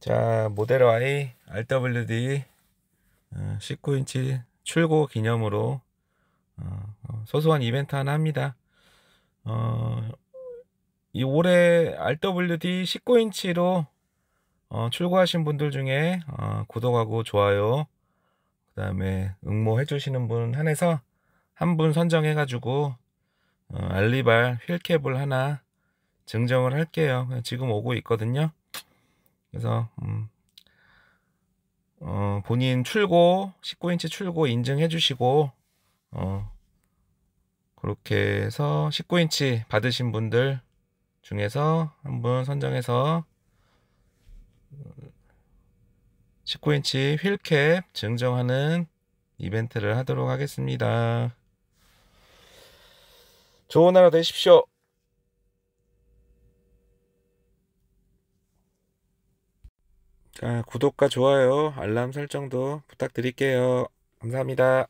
자 모델 Y RWD 19인치 어, 출고 기념으로 어, 어, 소소한 이벤트 하나 합니다. 어, 이 올해 RWD 19인치로 출고하신 분들 중에 구독하고 좋아요 그 다음에 응모 해주시는 분 한해서 한 분 선정해가지고 알리발 휠캡을 하나 증정을 할게요 지금 오고 있거든요 그래서 음, 어, 본인 출고 19인치 출고 인증해 주시고 어, 그렇게 해서 19인치 받으신 분들 중에서 한 분 선정해서 19인치 휠캡 증정하는 이벤트를 하도록 하겠습니다. 좋은 하루 되십시오. 자, 구독과 좋아요, 알람 설정도 부탁드릴게요. 감사합니다.